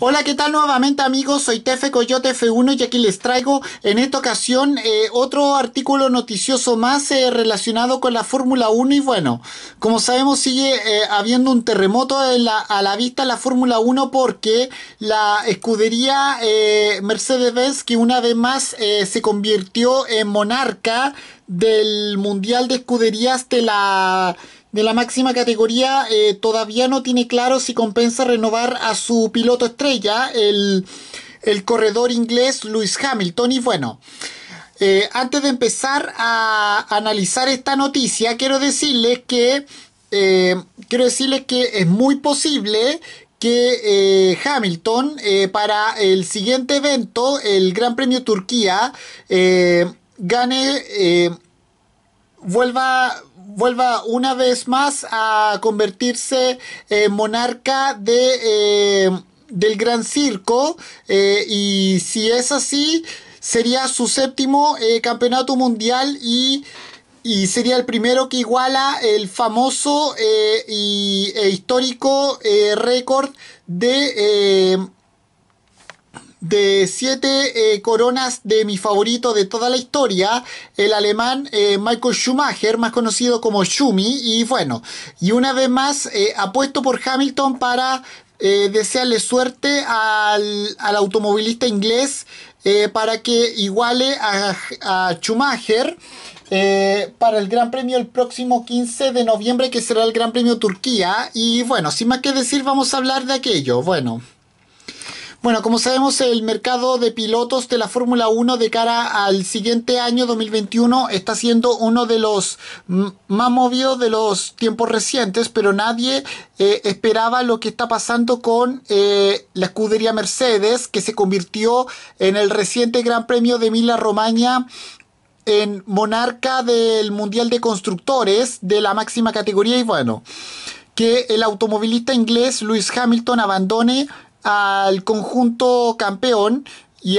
Hola, ¿qué tal nuevamente amigos? Soy Tefe Coyote F1 y aquí les traigo en esta ocasión eh, otro artículo noticioso más eh, relacionado con la Fórmula 1 y bueno, como sabemos sigue eh, habiendo un terremoto a la vista la Fórmula 1 porque la escudería Mercedes-Benz que una vez más se convirtió en monarca del Mundial de Escuderías de la de la máxima categoría eh, todavía no tiene claro si compensa renovar a su piloto estrella, el, corredor inglés Lewis Hamilton. Y bueno, eh, antes de empezar a analizar esta noticia, quiero decirles que, eh, quiero decirles que es muy posible que Hamilton para el siguiente evento, el Gran Premio Turquía, gane, vuelva, vuelva una vez más a convertirse en monarca de, eh, del Gran Circo. Eh, y si es así, sería su séptimo eh, campeonato mundial y, y, sería el primero que iguala el famoso y, e histórico récord de de siete eh, coronas de mi favorito de toda la historia, el alemán eh, Michael Schumacher, más conocido como Schumi, y bueno, y una vez más eh, apuesto por Hamilton para desearle suerte al, automovilista inglés para que iguale a, Schumacher. para el Gran Premio el próximo 15 de noviembre, que será el Gran Premio Turquía. Y bueno, sin más que decir, vamos a hablar de aquello. Bueno. Bueno, como sabemos, el mercado de pilotos de la Fórmula 1 de cara al siguiente año 2021 está siendo uno de los más movidos de los tiempos recientes, pero nadie eh, esperaba lo que está pasando con eh, la escudería Mercedes, que se convirtió en el reciente Gran Premio de Mila Romagna en monarca del Mundial de Constructores de la máxima categoría y bueno, que el automovilista inglés Lewis Hamilton abandone al conjunto campeón y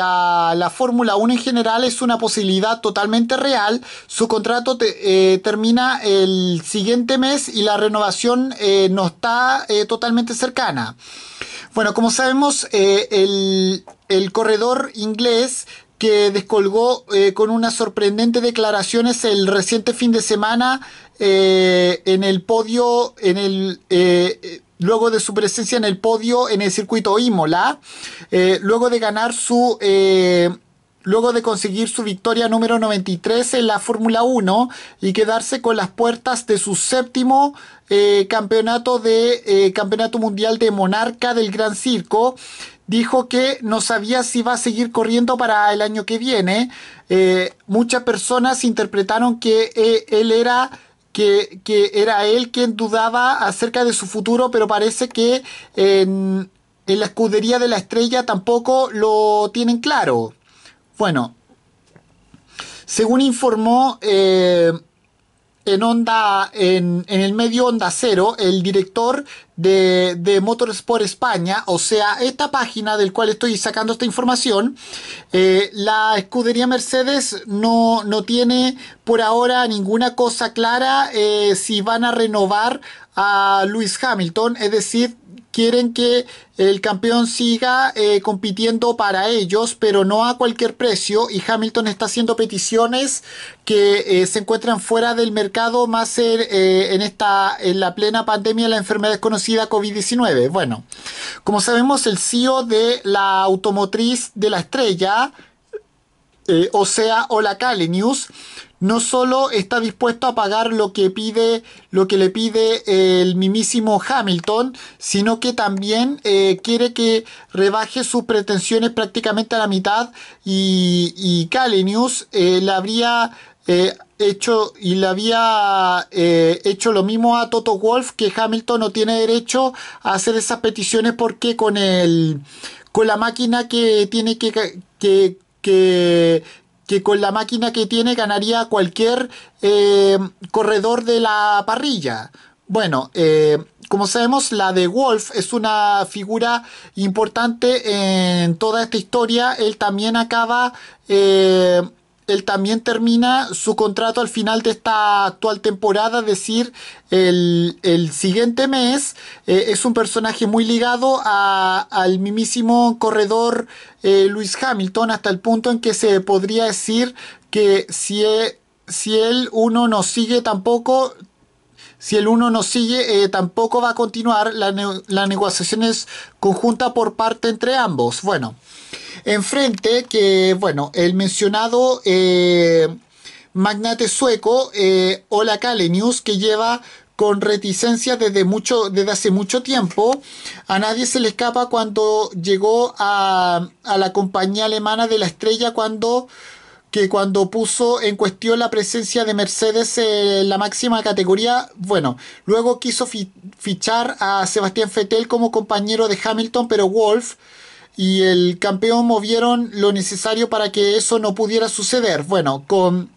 a, la Fórmula 1 en general es una posibilidad totalmente real. Su contrato eh, termina el siguiente mes y la renovación eh, no está eh, totalmente cercana. Bueno, como sabemos, el, el, corredor inglés que descolgó con unas sorprendentes declaraciones el reciente fin de semana en el podio, en el luego de su presencia en el podio en el circuito Imola, eh, luego de ganar su... Eh, luego de conseguir su victoria número 93 en la Fórmula 1 y quedarse con las puertas de su séptimo eh, campeonato de campeonato mundial de monarca del Gran Circo, dijo que no sabía si va a seguir corriendo para el año que viene. muchas personas interpretaron que él era que, era él quien dudaba acerca de su futuro, pero parece que en, la escudería de la estrella tampoco lo tienen claro. Bueno, según informó... Eh, en onda, en, el medio Onda Cero, el director de, de, Motorsport España, o sea, esta página del cual estoy sacando esta información, eh, la escudería Mercedes no, tiene por ahora ninguna cosa clara eh, si van a renovar a Luis Hamilton, es decir, quieren que el campeón siga eh, compitiendo para ellos, pero no a cualquier precio. Y Hamilton está haciendo peticiones que eh, se encuentran fuera del mercado, más en, eh, en, esta, en la plena pandemia de la enfermedad desconocida COVID-19. Bueno, como sabemos, el CEO de la automotriz de la estrella, eh, o sea, Cali News, no solo está dispuesto a pagar lo que pide, lo que le pide el mimísimo Hamilton, sino que también eh, quiere que rebaje sus pretensiones prácticamente a la mitad y, y News eh, le habría eh, hecho y le había hecho lo mismo a Toto Wolf que Hamilton no tiene derecho a hacer esas peticiones porque con el con la máquina que tiene que, que que, con la máquina que tiene ganaría cualquier eh, corredor de la parrilla. Bueno, eh, como sabemos, la de Wolf es una figura importante en toda esta historia. Él también acaba eh, él también termina su contrato al final de esta actual temporada, es decir, el, siguiente mes. Eh, es un personaje muy ligado a, al mismísimo corredor eh, Lewis Luis Hamilton, hasta el punto en que se podría decir que si, e, si él uno no sigue tampoco, si el uno no sigue, eh, tampoco va a continuar la, negociación conjunta por parte entre ambos. Bueno, enfrente que, bueno, el mencionado eh, magnate sueco, eh, Ola Kalenius, que lleva con reticencia desde, mucho, desde hace mucho tiempo. A nadie se le escapa cuando llegó a, a la compañía alemana de la estrella cuando que cuando puso en cuestión la presencia de Mercedes en la máxima categoría, bueno, luego quiso fichar a Sebastián Fettel como compañero de Hamilton, pero Wolf y el campeón movieron lo necesario para que eso no pudiera suceder. Bueno, con,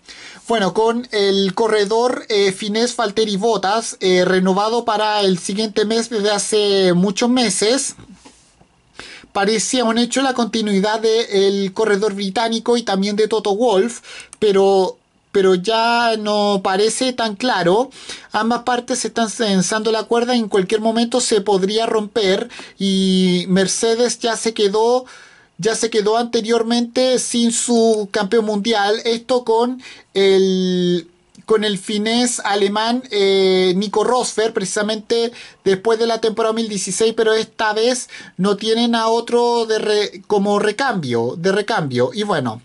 bueno, con el corredor eh, Falteri Botas, eh, renovado para el siguiente mes desde hace muchos meses, parecía un hecho la continuidad del corredor británico y también de Toto Wolf, pero pero ya no parece tan claro. Ambas partes se están censando la cuerda y en cualquier momento se podría romper y Mercedes ya se quedó ya se quedó anteriormente sin su campeón mundial, esto con el con el finés alemán eh, Nico Rosfer, precisamente después de la temporada 2016, pero esta vez no tienen a otro como recambio, de recambio. Y bueno,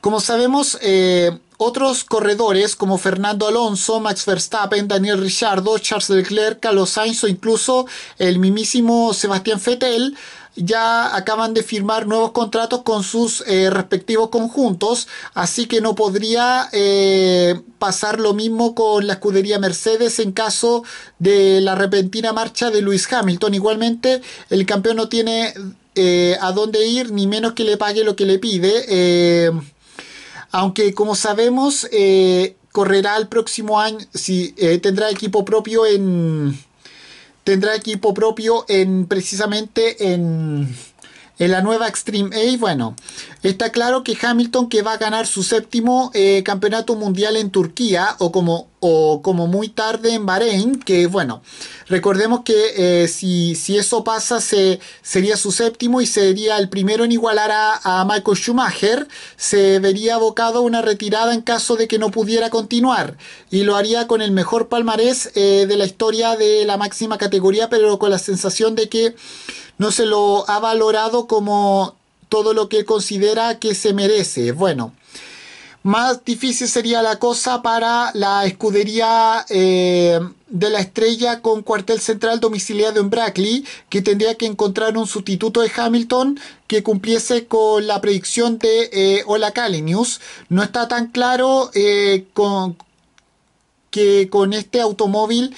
como sabemos, eh, otros corredores como Fernando Alonso, Max Verstappen, Daniel Ricciardo, Charles Leclerc, Carlos Sainz o incluso el mismísimo Sebastián Fettel ya acaban de firmar nuevos contratos con sus eh, respectivos conjuntos, así que no podría eh, pasar lo mismo con la escudería Mercedes en caso de la repentina marcha de Lewis Hamilton. Igualmente, el campeón no tiene eh, a dónde ir, ni menos que le pague lo que le pide. aunque, como sabemos, correrá el próximo año, si tendrá equipo propio en tendrá equipo propio en precisamente en, la nueva Extreme A. Bueno, está claro que Hamilton que va a ganar su séptimo eh, campeonato mundial en Turquía o como o como muy tarde en Bahrein, que bueno, recordemos que eh, si, si, eso pasa se, sería su séptimo y sería el primero en igualar a, Michael Schumacher, se vería abocado a una retirada en caso de que no pudiera continuar y lo haría con el mejor palmarés eh, de la historia de la máxima categoría, pero con la sensación de que no se lo ha valorado como todo lo que considera que se merece. Bueno, más difícil sería la cosa para la escudería eh, de la estrella con cuartel central domiciliado en Brackley, que tendría que encontrar un sustituto de Hamilton que cumpliese con la predicción de eh, Ola Kalenius. No está tan claro eh, que con este automóvil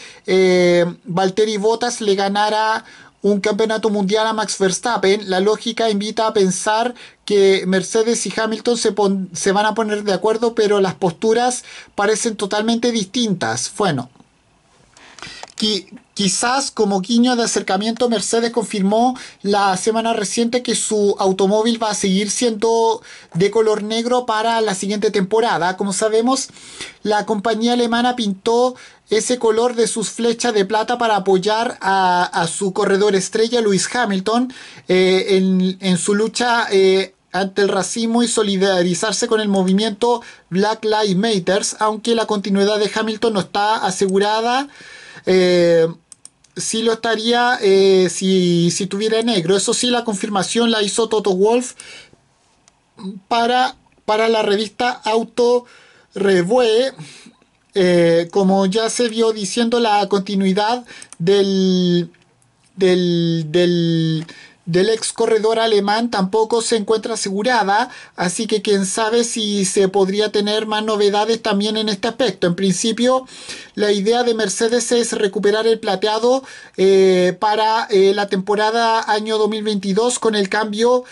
Valtteri Bottas le ganara un campeonato mundial a Max Verstappen, la lógica invita a pensar que Mercedes y Hamilton se, van a poner de acuerdo, pero las posturas parecen totalmente distintas. Bueno, Quizás como guiño de acercamiento, Mercedes confirmó la semana reciente que su automóvil va a seguir siendo de color negro para la siguiente temporada. Como sabemos, la compañía alemana pintó ese color de sus flechas de plata para apoyar a, su corredor estrella, Luis Hamilton, eh, en, su lucha eh, ante el racismo y solidarizarse con el movimiento Black Lives Matter, aunque la continuidad de Hamilton no está asegurada. Eh, sí lo estaría eh, si, tuviera negro. Eso sí, la confirmación la hizo Toto Wolf para, para la revista Auto Revue. Eh, como ya se vio diciendo, la continuidad del, del, del del ex corredor alemán tampoco se encuentra asegurada, así que quién sabe si se podría tener más novedades también en este aspecto. En principio, la idea de Mercedes es recuperar el plateado eh, para eh, la temporada año 2022 con el cambio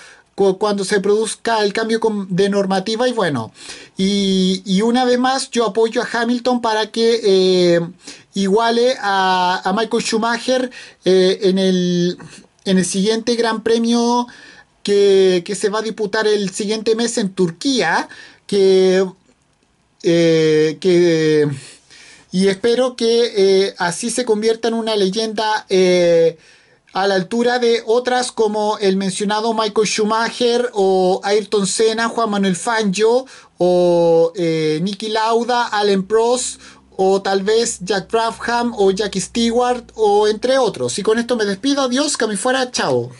cuando se produzca el cambio de normativa y bueno, y, una vez más yo apoyo a Hamilton para que eh, iguale a, Michael Schumacher en, el, en el siguiente Gran Premio que, se va a disputar el siguiente mes en Turquía, que, eh, y espero que eh, así se convierta en una leyenda eh, a la altura de otras como el mencionado Michael Schumacher o Ayrton Senna, Juan Manuel Fangio o Nicky Lauda, Allen Prost o tal vez Jack Brabham o Jackie Stewart o entre otros. Y con esto me despido, adiós, que a fuera, chao.